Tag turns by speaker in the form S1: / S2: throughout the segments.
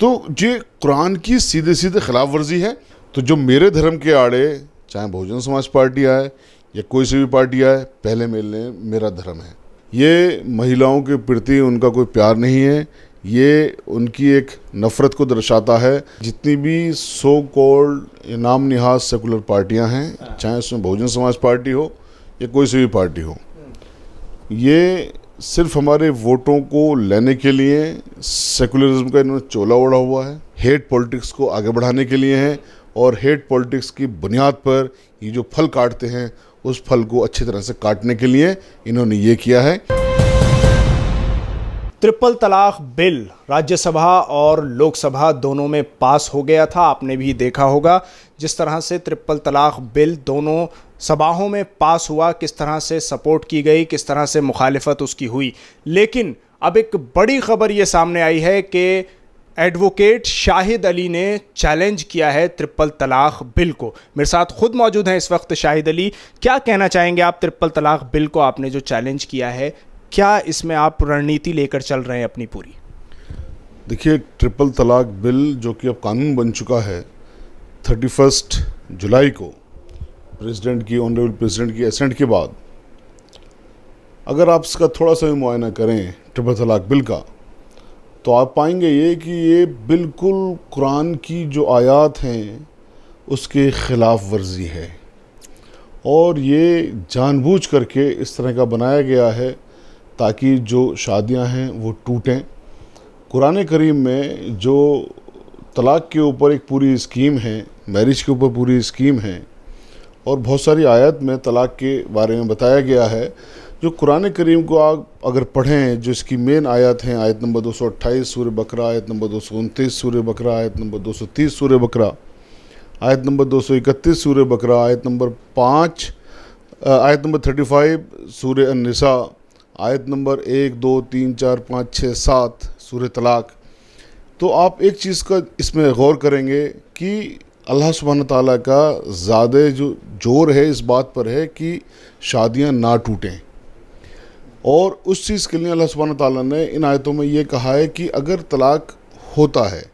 S1: तो ये कुरान की सीधे सीधे खिलाफ वर्जी है तो जो मेरे धर्म के आड़े चाहे बहुजन समाज पार्टी आए या कोई सी भी पार्टी आए पहले मेरे मेरा धर्म है ये महिलाओं के प्रति उनका कोई प्यार नहीं है ये उनकी एक नफ़रत को दर्शाता है जितनी भी सो कॉल्ड नाम निहाज सेकुलर पार्टियां हैं हाँ। चाहे उसमें बहुजन समाज पार्टी हो या कोई सी भी पार्टी हो ये सिर्फ हमारे वोटों को लेने के लिए सेकुलरिज्म का इन्होंने चोला ओढ़ा हुआ है हेट पॉलिटिक्स को आगे बढ़ाने के लिए हैं और हेट पॉलिटिक्स की बुनियाद पर ये जो फल काटते हैं उस फल को अच्छी तरह से काटने के लिए इन्होंने ये किया है
S2: ट्रिपल तलाक बिल राज्यसभा और लोकसभा दोनों में पास हो गया था आपने भी देखा होगा जिस तरह से ट्रिपल तलाक बिल दोनों सभाओं में पास हुआ किस तरह से सपोर्ट की गई किस तरह से मुखालफत उसकी हुई लेकिन अब एक बड़ी खबर ये सामने आई है कि एडवोकेट शाहिद अली ने चैलेंज किया है ट्रिपल तलाक बिल को मेरे साथ खुद मौजूद हैं इस वक्त शाहिद अली क्या कहना चाहेंगे आप ट्रिपल तलाक बिल को आपने जो चैलेंज किया है क्या इसमें आप रणनीति लेकर चल रहे हैं अपनी पूरी
S1: देखिए ट्रिपल तलाक बिल जो कि अब कानून बन चुका है थर्टी फर्स्ट जुलाई को प्रेसिडेंट की ऑनरेबल प्रेसिडेंट की असेंट के बाद अगर आप इसका थोड़ा सा भी मुआयना करें ट्रिपल तलाक बिल का तो आप पाएंगे ये कि ये बिल्कुल कुरान की जो आयात हैं उसके ख़िलाफ़ वर्जी है और ये जानबूझ करके इस तरह का बनाया गया है ताकि जो शादियां हैं वो टूटें कुरान करीम में जो तलाक़ के ऊपर एक पूरी स्कीम है मैरिज के ऊपर पूरी स्कीम है और बहुत सारी आयत में तलाक़ के बारे में बताया गया है जो कुरान करीम को आप अगर पढ़ें जो इसकी मेन आयत हैं आयत नंबर 228 सूर्य बकरा आयत नंबर दो सूर्य बकरा आयत नंबर 230 सूर्य बकरा आयत नंबर 231 सूर्य बकरा आयत नंबर पाँच आयत नंबर 35 सूर्य अनसा आयत नंबर एक दो तीन चार पाँच छः सात सूर तलाक तो आप एक चीज़ का इसमें गौर करेंगे कि अल्लाह सुबहान तला का ज़्यादा जो जोर है इस बात पर है कि शादियां ना टूटें और उस चीज़ के लिए अल्लाह सुबहान ताली ने इन आयतों में ये कहा है कि अगर तलाक होता है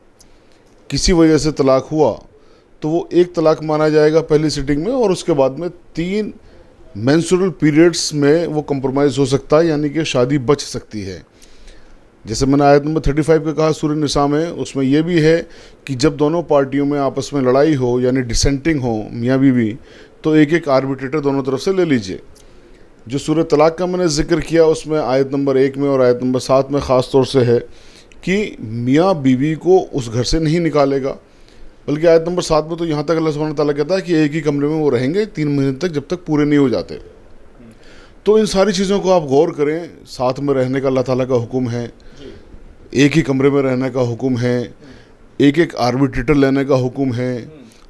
S1: किसी वजह से तलाक हुआ तो वो एक तलाक माना जाएगा पहली सिटिंग में और उसके बाद में तीन मैंसुरल पीरियड्स में वो कम्प्रोमाइज़ हो सकता है यानी कि शादी बच सकती है जैसे मैंने आयत नंबर थर्टी फाइव का कहा सूर्य निशा में उसमें यह भी है कि जब दोनों पार्टियों में आपस में लड़ाई हो यानी डिसेंटिंग हो मियाँ बीवी तो एक एक आर्बिट्रेटर दोनों तरफ से ले लीजिए जो सूर्य तलाक का मैंने जिक्र किया उसमें आयत नंबर एक में और आयत नंबर सात में ख़ास तौर से है कि मियाँ बीवी को उस घर से नहीं निकालेगा बल्कि आयत नंबर सात में तो यहाँ तक अल्लाह सुबहाना तला कहता है कि एक ही कमरे में वो रहेंगे तीन महीने तक जब तक पूरे नहीं हो जाते तो इन सारी चीज़ों को आप गौर करें साथ में रहने का अल्लाह ताला का हुक्म है एक ही कमरे में रहने का हुक्म है एक एक आर्बिट्रेटर लेने का हुक्म है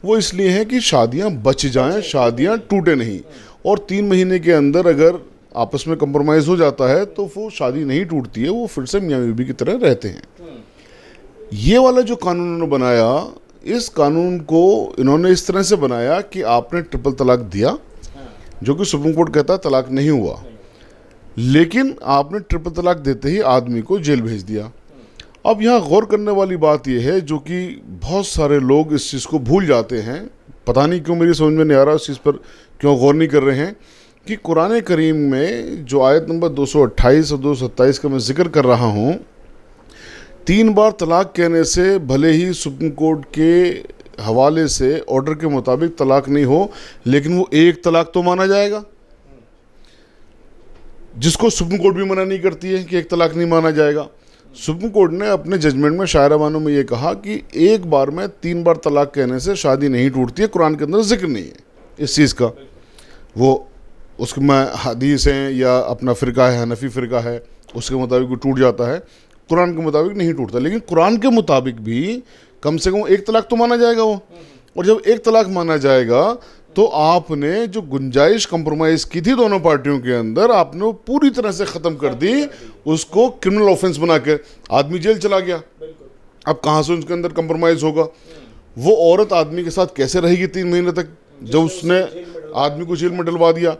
S1: वो इसलिए है कि शादियाँ बच जाएँ शादियाँ टूटे नहीं और तीन महीने के अंदर अगर आपस में कंप्रोमाइज़ हो जाता है तो वो शादी नहीं टूटती है वो फिर से मियाँ बीबी की तरह रहते हैं हम्म। ये वाला जो कानून उन्होंने बनाया इस कानून को इन्होंने इस तरह से बनाया कि आपने ट्रिपल तलाक दिया जो कि सुप्रीम कोर्ट कहता है तलाक नहीं हुआ लेकिन आपने ट्रिपल तलाक देते ही आदमी को जेल भेज दिया अब यहाँ गौर करने वाली बात यह है जो कि बहुत सारे लोग इस चीज़ को भूल जाते हैं पता नहीं क्यों मेरी समझ में नहीं आ रहा उस चीज़ पर क्यों गौर नहीं कर रहे हैं कि कुरान करीम में जो आयत नंबर 228 और 227 का मैं जिक्र कर रहा हूँ तीन बार तलाक कहने से भले ही सुप्रीम कोर्ट के हवाले से ऑर्डर के मुताबिक तलाक नहीं हो लेकिन वो एक तलाक तो माना जाएगा जिसको सुप्रीम कोर्ट भी मना नहीं करती है कि एक तलाक नहीं माना जाएगा सुप्रीम कोर्ट ने अपने जजमेंट में बानों में ये कहा कि एक बार में तीन बार तलाक कहने से शादी नहीं टूटती है कुरान के अंदर जिक्र नहीं है इस चीज़ का वो उसमें हदीस हैं या अपना फ़िरका है हनफी फ़िरका है उसके मुताबिक वो टूट जाता है कुरान के मुताबिक नहीं टूटता लेकिन कुरान के मुताबिक भी कम से कम एक तलाक तो माना जाएगा वो और जब एक तलाक माना जाएगा तो आपने जो गुंजाइश कंप्रोमाइज़ की थी दोनों पार्टियों के अंदर आपने वो पूरी तरह से ख़त्म कर दी उसको क्रिमिनल ऑफेंस बना के आदमी जेल चला गया अब कहाँ से उसके अंदर कंप्रोमाइज़ होगा वो औरत आदमी के साथ कैसे रहेगी तीन महीने तक जब उसने आदमी को जेल में डलवा दिया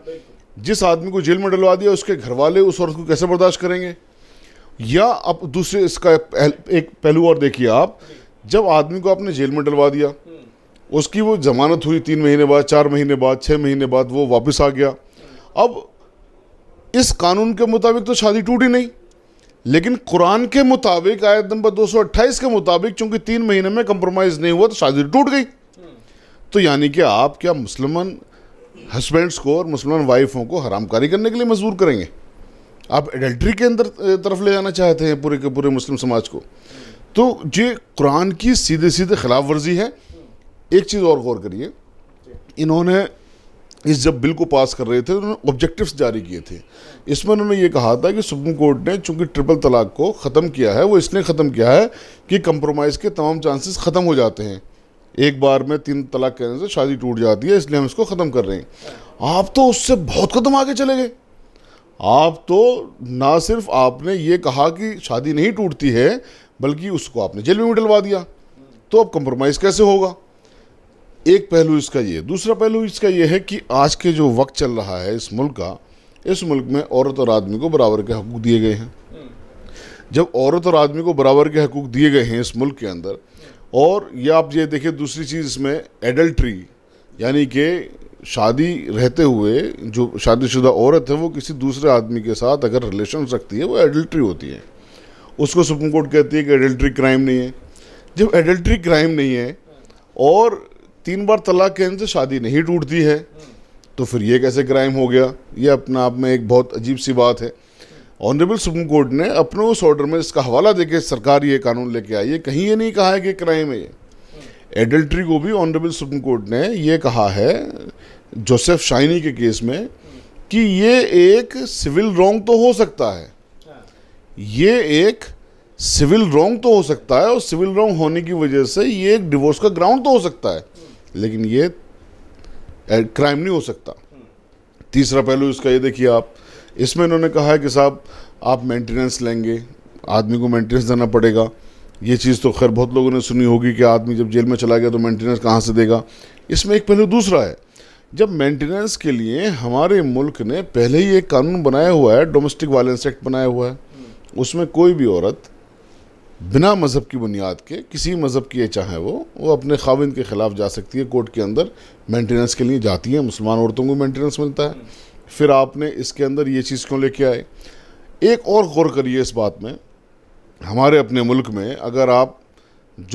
S1: जिस आदमी को जेल में डलवा दिया उसके घर वाले उस औरत को कैसे बर्दाश्त करेंगे या अब दूसरे इसका एक पहलू और देखिए आप जब आदमी को आपने जेल में डलवा दिया उसकी वो जमानत हुई तीन महीने बाद चार महीने बाद छः महीने बाद वो वापस आ गया अब इस कानून के मुताबिक तो शादी टूटी नहीं लेकिन कुरान के मुताबिक आयत नंबर 228 के मुताबिक चूंकि तीन महीने में कंप्रोमाइज़ नहीं हुआ तो शादी टूट गई तो यानी कि आप क्या मुसलमान हस्बैंड्स को और मुसलमान वाइफों को हरामकारी करने के लिए मजबूर करेंगे आप एडल्ट्री के अंदर तरफ ले जाना चाहते हैं पूरे के पूरे मुस्लिम समाज को तो ये कुरान की सीधे सीधे खिलाफ वर्जी है एक चीज़ और गौर करिए इन्होंने इस जब बिल को पास कर रहे थे उन्होंने ऑब्जेक्टिव्स जारी किए थे इसमें उन्होंने ये कहा था कि सुप्रीम कोर्ट ने चूंकि ट्रिपल तलाक को ख़त्म किया है वो इसलिए ख़त्म किया है कि कंप्रोमाइज़ के तमाम चांसेस ख़त्म हो जाते हैं एक बार में तीन तलाक कहने से शादी टूट जाती है इसलिए हम इसको ख़त्म कर रहे हैं आप तो उससे बहुत कदम आगे चले गए आप तो ना सिर्फ आपने ये कहा कि शादी नहीं टूटती है बल्कि उसको आपने जेल में भी डलवा दिया तो अब कंप्रोमाइज़ कैसे होगा एक पहलू इसका ये दूसरा पहलू इसका ये है कि आज के जो वक्त चल रहा है इस मुल्क का इस मुल्क में औरत और आदमी को बराबर के हकूक़ दिए गए हैं जब औरत और आदमी को बराबर के हकूक़ दिए गए हैं इस मुल्क के अंदर और यह आप ये देखिए दूसरी चीज़ इसमें एडल्ट्री यानी कि शादी रहते हुए जो शादीशुदा औरत है वो किसी दूसरे आदमी के साथ अगर रिलेशन रखती है वो एडल्ट्री होती है उसको सुप्रीम कोर्ट कहती है कि एडल्ट्री क्राइम नहीं है जब एडल्ट्री क्राइम नहीं है और तीन बार तलाक कहने से शादी नहीं टूटती है तो फिर ये कैसे क्राइम हो गया ये अपने आप में एक बहुत अजीब सी बात है ऑनरेबल सुप्रीम कोर्ट ने अपने उस ऑर्डर में इसका हवाला देके सरकार ये कानून लेके आई है कहीं ये नहीं कहा है कि क्राइम है ये एडल्ट्री को भी ऑनरेबल सुप्रीम कोर्ट ने ये कहा है जोसेफ शाइनी के केस में कि ये एक सिविल रॉन्ग तो हो सकता है ये एक सिविल रॉन्ग तो हो सकता है और सिविल रॉन्ग होने की वजह से ये एक डिवोर्स का ग्राउंड तो हो सकता है लेकिन ये क्राइम नहीं हो सकता तीसरा पहलू इसका ये देखिए आप इसमें इन्होंने कहा है कि साहब आप मेंटेनेंस लेंगे आदमी को मेंटेनेंस देना पड़ेगा ये चीज़ तो खैर बहुत लोगों ने सुनी होगी कि आदमी जब जेल में चला गया तो मेंटेनेंस कहाँ से देगा इसमें एक पहलू दूसरा है जब मेंटेनेंस के लिए हमारे मुल्क ने पहले ही एक कानून बनाया हुआ है डोमेस्टिक वायलेंस एक्ट बनाया हुआ है उसमें कोई भी औरत बिना मज़हब की बुनियाद के किसी मज़हब की चाहे वो वो अपने खाविंद के ख़िलाफ़ जा सकती है कोर्ट के अंदर मेंटेनेंस के लिए जाती है मुसलमान औरतों को मेंटेनेंस मिलता है फिर आपने इसके अंदर ये चीज़ क्यों लेके आए एक और गौर करिए इस बात में हमारे अपने मुल्क में अगर आप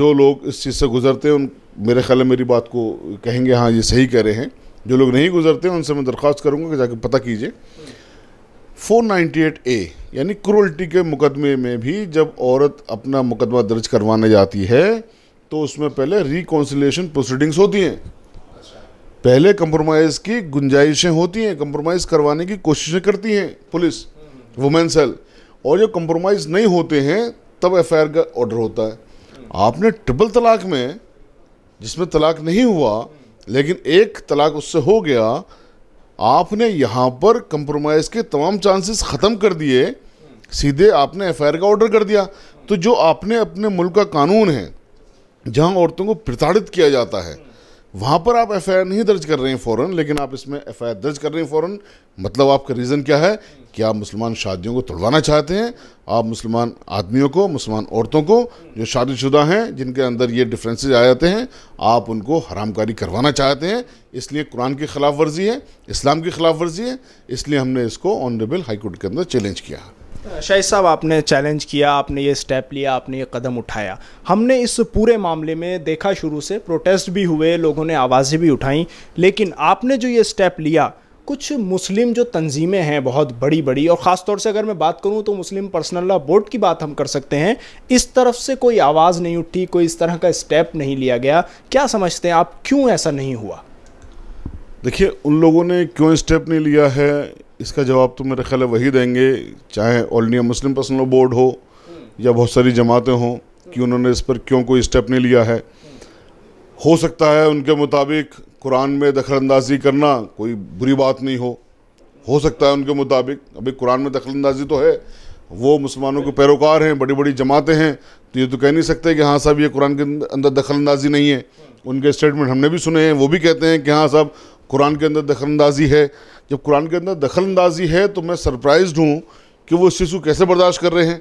S1: जो लोग इस चीज़ से गुज़रते हैं उन मेरे ख्याल में मेरी बात को कहेंगे हाँ ये सही कह रहे हैं जो लोग नहीं गुजरते हैं उनसे मैं दरख्वास्त करूँगा कि जाके पता कीजिए 498 ए यानी क्रोल्टी के मुकदमे में भी जब औरत अपना मुकदमा दर्ज करवाने जाती है तो उसमें पहले रिकॉन्सिलेशन प्रोसीडिंग्स होती हैं पहले कंप्रोमाइज़ की गुंजाइशें होती हैं कंप्रोमाइज़ करवाने की कोशिशें करती हैं पुलिस वुमेन सेल और जब कंप्रोमाइज़ नहीं होते हैं तब एफ का ऑर्डर होता है आपने ट्रिपल तलाक में जिसमें तलाक नहीं हुआ लेकिन एक तलाक उससे हो गया आपने यहाँ पर कंप्रोमाइज़ के तमाम चांसेस ख़त्म कर दिए सीधे आपने एफ का ऑर्डर कर दिया तो जो आपने अपने मुल्क का कानून है जहाँ औरतों को प्रताड़ित किया जाता है वहाँ पर आप एफ नहीं दर्ज कर रहे हैं फ़ौरन लेकिन आप इसमें एफ दर्ज कर रहे हैं फ़ौरन मतलब आपका रीज़न क्या है कि आप मुसलमान शादियों को तोड़वाना चाहते हैं आप मुसलमान आदमियों को मुसलमान औरतों को जो शादीशुदा हैं जिनके अंदर ये डिफरेंसेस आ जाते हैं आप उनको हरामकारी करवाना चाहते हैं इसलिए कुरान की खिलाफ वर्जी है इस्लाम की खिलाफ वर्जी है इसलिए हमने इसको ऑनरेबल हाईकोर्ट के अंदर चैलेंज किया
S2: है शाहिद साहब आपने चैलेंज किया आपने ये स्टेप लिया आपने ये कदम उठाया हमने इस पूरे मामले में देखा शुरू से प्रोटेस्ट भी हुए लोगों ने आवाज़ें भी उठाई लेकिन आपने जो ये स्टेप लिया कुछ मुस्लिम जो तंजीमें हैं बहुत बड़ी बड़ी और ख़ास तौर से अगर मैं बात करूं तो मुस्लिम पर्सनल लॉ बोर्ड की बात हम कर सकते हैं इस तरफ से कोई आवाज़ नहीं उठी कोई इस तरह का स्टेप नहीं लिया गया क्या समझते हैं आप क्यों ऐसा नहीं हुआ
S1: देखिए उन लोगों ने क्यों स्टेप नहीं लिया है इसका जवाब तो मेरे ख्याल वही देंगे चाहे all India Muslim personal board हो हम्म। या बहुत सारी जमातें हों कि हम्म। उन्होंने इस पर क्यों कोई स्टेप नहीं लिया है हम्म। हो सकता है उनके मुताबिक कुरान में दखलंदाजी करना कोई बुरी बात नहीं हो हो सकता है उनके मुताबिक अभी कुरान में दखलंदाजी तो है वो मुसलमानों के पैरोकार हैं बड़ी बड़ी जमातें हैं तो ये तो कह नहीं सकते कि हाँ साहब ये कुरान के अंदर दखलंदाजी नहीं है उनके स्टेटमेंट हमने भी सुने हैं वो भी कहते हैं कि हाँ साहब कुरान के अंदर दखल अंदाजी है जब कुरान के अंदर दखल अंदाजी है तो मैं सरप्राइज हूँ कि वो इस चीज़ को कैसे बर्दाश्त कर रहे हैं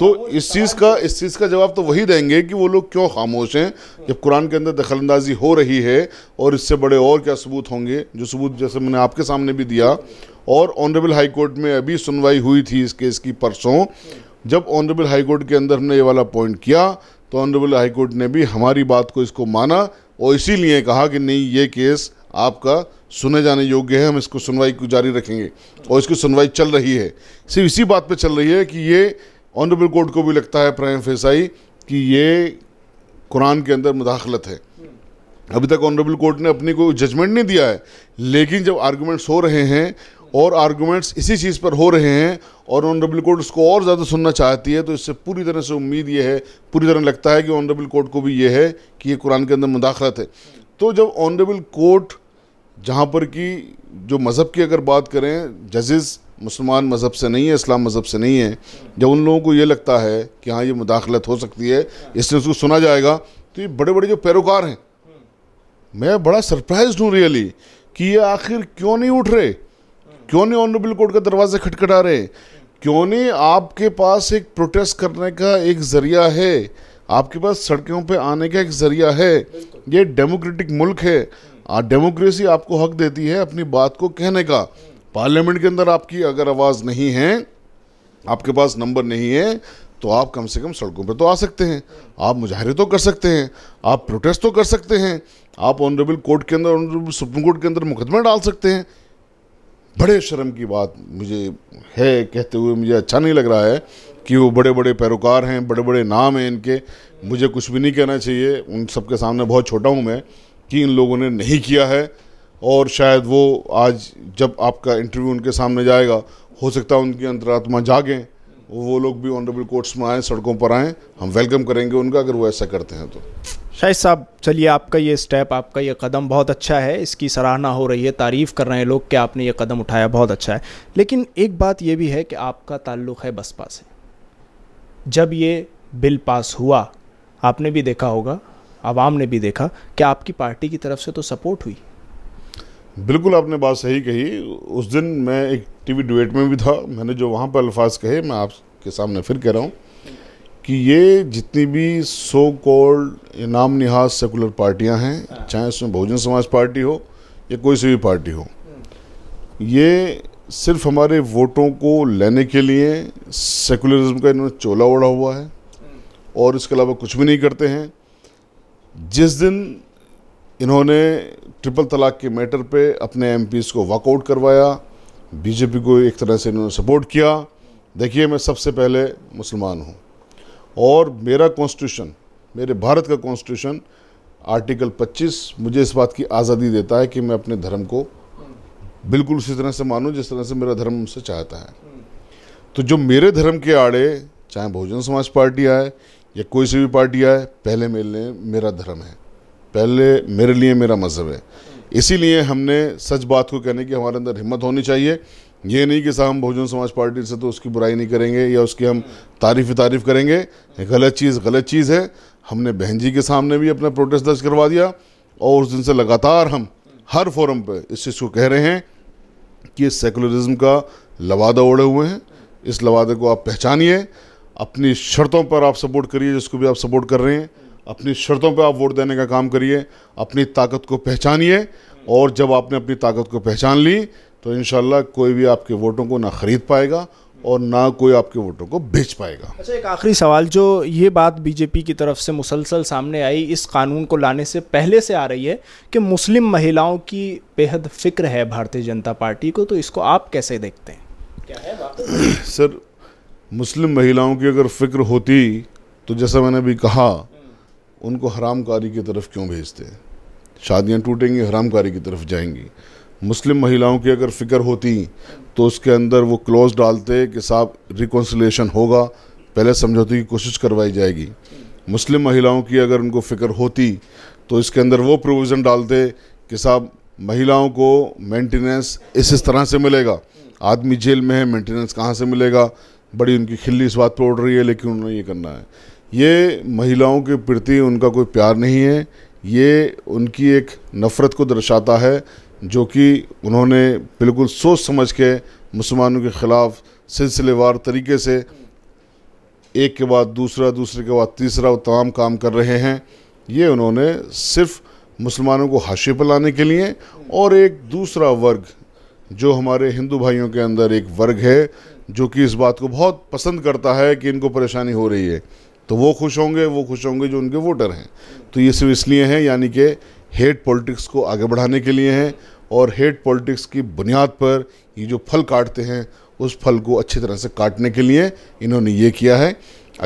S1: तो इस चीज़ का इस चीज़ का जवाब तो वही देंगे कि वो लोग क्यों खामोश हैं जब कुरान के अंदर दखल अंदाजी हो रही है और इससे बड़े और क्या सबूत होंगे जो सबूत जैसे मैंने आपके सामने भी दिया और ऑनरेबल हाई कोर्ट में अभी सुनवाई हुई थी इस केस की परसों जब ऑनरेबल हाई कोर्ट के अंदर हमने ये वाला पॉइंट किया तो ऑनरेबल हाई कोर्ट ने भी हमारी बात को इसको माना और इसीलिए कहा कि नहीं ये केस आपका सुने जाने योग्य है हम इसको सुनवाई को जारी रखेंगे और इसकी सुनवाई चल रही है सिर्फ इसी बात पे चल रही है कि ये ऑनरेबल कोर्ट को भी लगता है प्राइम फेसाई कि ये कुरान के अंदर मुदाखलत है अभी तक ऑनरेबल कोर्ट ने अपनी कोई जजमेंट नहीं दिया है लेकिन जब आर्गूमेंट्स हो रहे हैं और आर्गूमेंट्स इसी चीज़ पर हो रहे हैं और ऑनरेबल कोर्ट उसको और ज़्यादा सुनना चाहती है तो इससे पूरी तरह से उम्मीद ये है पूरी तरह लगता है कि ऑनरेबल कोर्ट को भी ये है कि ये कुरान के अंदर मुदाखलत है तो जब ऑनरेबल कोर्ट जहाँ पर कि जो मज़हब की अगर बात करें जजेस मुसलमान मज़हब से नहीं है इस्लाम मज़हब से नहीं है जब उन लोगों को ये लगता है कि हाँ ये मुदाखलत हो सकती है इसलिए उसको सुना जाएगा तो ये बड़े बड़े जो पैरोकार हैं मैं बड़ा सरप्राइज हूँ रियली कि ये आखिर क्यों नहीं उठ रहे क्यों नहीं ऑनरेबल कोर्ट का दरवाज़ा खटखटा रहे क्यों नहीं आपके पास एक प्रोटेस्ट करने का एक ज़रिया है आपके पास सड़कों पे आने का एक ज़रिया है ये डेमोक्रेटिक मुल्क है आज डेमोक्रेसी आपको हक देती है अपनी बात को कहने का पार्लियामेंट के अंदर आपकी अगर आवाज़ नहीं है आपके पास नंबर नहीं है तो आप कम से कम सड़कों पर तो आ सकते हैं आप मुजाहरे तो कर सकते हैं आप प्रोटेस्ट तो कर सकते हैं आप ऑनरेबल कोर्ट के अंदर ऑनरेबल सुप्रीम कोर्ट के अंदर मुकदमा डाल सकते हैं बड़े शर्म की बात मुझे है कहते हुए मुझे अच्छा नहीं लग रहा है कि वो बड़े बड़े पैरोकार हैं बड़े बड़े नाम हैं इनके मुझे कुछ भी नहीं कहना चाहिए उन सबके सामने बहुत छोटा हूँ मैं कि इन लोगों ने नहीं किया है और शायद वो आज जब आपका इंटरव्यू उनके सामने जाएगा हो सकता है उनकी अंतरात्मा जागें वो लोग भी ऑनरेबल कोर्ट्स में आएँ सड़कों पर आएँ हम वेलकम करेंगे उनका अगर वो ऐसा करते हैं तो
S2: शाहिद साहब चलिए आपका ये स्टेप आपका ये कदम बहुत अच्छा है इसकी सराहना हो रही है तारीफ़ कर रहे हैं लोग कि आपने ये कदम उठाया बहुत अच्छा है लेकिन एक बात ये भी है कि आपका ताल्लुक़ है बसपा से जब ये बिल पास हुआ आपने भी देखा होगा आवाम ने भी देखा कि आपकी पार्टी की तरफ से तो सपोर्ट हुई
S1: बिल्कुल आपने बात सही कही उस दिन मैं एक टीवी डिबेट में भी था मैंने जो वहाँ पर अल्फाज कहे मैं आपके सामने फिर कह रहा हूँ कि ये जितनी भी सो कॉल्ड नाम निहाज सेकुलर पार्टियाँ हैं चाहे उसमें बहुजन समाज पार्टी हो या कोई सी भी पार्टी हो ये सिर्फ हमारे वोटों को लेने के लिए सेकुलरिज्म का इन्होंने चोला ओढ़ा हुआ है और इसके अलावा कुछ भी नहीं करते हैं जिस दिन इन्होंने ट्रिपल तलाक के मैटर पे अपने एम को वॉकआउट करवाया बीजेपी को एक तरह से इन्होंने सपोर्ट किया देखिए मैं सबसे पहले मुसलमान हूँ और मेरा कॉन्स्टिट्यूशन मेरे भारत का कॉन्स्टिट्यूशन आर्टिकल 25 मुझे इस बात की आज़ादी देता है कि मैं अपने धर्म को बिल्कुल उसी तरह से मानूँ जिस तरह से मेरा धर्म मुझसे चाहता है तो जो मेरे धर्म के आड़े चाहे बहुजन समाज पार्टी आए या कोई सी भी पार्टी आए पहले मेरे लिए मेरा धर्म है पहले मेरे लिए मेरा मज़हब है इसीलिए हमने सच बात को कहने की हमारे अंदर हिम्मत होनी चाहिए ये नहीं कि साहब हम बहुजन समाज पार्टी से तो उसकी बुराई नहीं करेंगे या उसकी हम तारीफ़ तारीफ़ करेंगे गलत चीज़ गलत चीज़ है हमने बहन जी के सामने भी अपना प्रोटेस्ट दर्ज करवा दिया और उस दिन से लगातार हम हर फोरम पर इस चीज़ को कह रहे हैं कि सेकुलरिज्म का लवादा ओढ़े हुए हैं इस लवादे को आप पहचानिए अपनी शर्तों पर आप सपोर्ट करिए जिसको भी आप सपोर्ट कर रहे हैं अपनी शर्तों पर आप वोट देने का काम करिए अपनी ताकत को पहचानिए और जब आपने अपनी ताकत को पहचान ली तो इन कोई भी आपके वोटों को ना ख़रीद पाएगा और ना कोई आपके वोटों को बेच पाएगा
S2: अच्छा एक आखिरी सवाल जो ये बात बीजेपी की तरफ से मुसलसल सामने आई इस कानून को लाने से पहले से आ रही है कि मुस्लिम महिलाओं की बेहद फिक्र है भारतीय जनता पार्टी को तो इसको आप कैसे देखते हैं क्या है बात सर
S1: मुस्लिम महिलाओं की अगर फ़िक्र होती तो जैसा मैंने अभी कहा उनको हरामकारी की तरफ क्यों भेजते शादियां टूटेंगी हरामकारी की तरफ जाएंगी मुस्लिम महिलाओं की अगर फ़िक्र होती तो उसके अंदर वो क्लोज डालते कि साहब रिकॉन्सलेशन होगा पहले समझौते की कोशिश करवाई जाएगी मुस्लिम महिलाओं की अगर उनको फ़िक्र होती तो इसके अंदर वो प्रोविज़न डालते कि साहब महिलाओं को मेंटेनेंस इस इस तरह से मिलेगा आदमी जेल में है मेंटेनेंस कहाँ से मिलेगा बड़ी उनकी खिल्ली इस बात पर उड़ रही है लेकिन उन्होंने ये करना है ये महिलाओं के प्रति उनका कोई प्यार नहीं है ये उनकी एक नफ़रत को दर्शाता है जो कि उन्होंने बिल्कुल सोच समझ के मुसलमानों के ख़िलाफ़ सिलसिलेवार तरीके से एक के बाद दूसरा दूसरे के बाद तीसरा वो तमाम काम कर रहे हैं ये उन्होंने सिर्फ मुसलमानों को हाशिए पर लाने के लिए और एक दूसरा वर्ग जो हमारे हिंदू भाइयों के अंदर एक वर्ग है जो कि इस बात को बहुत पसंद करता है कि इनको परेशानी हो रही है तो वो खुश होंगे वो खुश होंगे जो उनके वोटर हैं तो ये सिर्फ इसलिए हैं यानी कि हेट पॉलिटिक्स को आगे बढ़ाने के लिए हैं और हेट पॉलिटिक्स की बुनियाद पर ये जो फल काटते हैं उस फल को अच्छी तरह से काटने के लिए इन्होंने ये किया है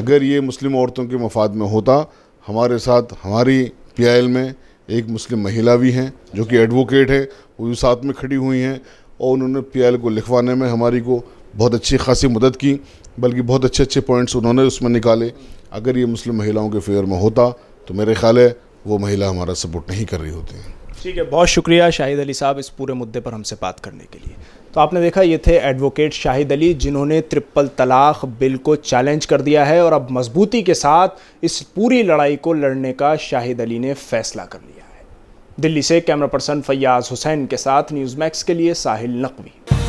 S1: अगर ये मुस्लिम औरतों के मफाद में होता हमारे साथ हमारी पी में एक मुस्लिम महिला भी हैं जो कि एडवोकेट है वो भी साथ में खड़ी हुई हैं और उन्होंने पी को लिखवाने में हमारी को बहुत अच्छी खासी मदद की बल्कि बहुत अच्छे अच्छे पॉइंट्स उन्होंने उसमें निकाले अगर ये मुस्लिम महिलाओं के फेवर में होता तो मेरे ख्याल है वो महिला हमारा सपोर्ट नहीं कर रही होती
S2: ठीक है बहुत शुक्रिया शाहिद अली साहब इस पूरे मुद्दे पर हमसे बात करने के लिए तो आपने देखा ये थे एडवोकेट शाहिद अली जिन्होंने ट्रिपल तलाक बिल को चैलेंज कर दिया है और अब मजबूती के साथ इस पूरी लड़ाई को लड़ने का शाहिद अली ने फैसला कर लिया है दिल्ली से कैमरा पर्सन फैयाज हुसैन के साथ न्यूज़ मैक्स के लिए साहिल नकवी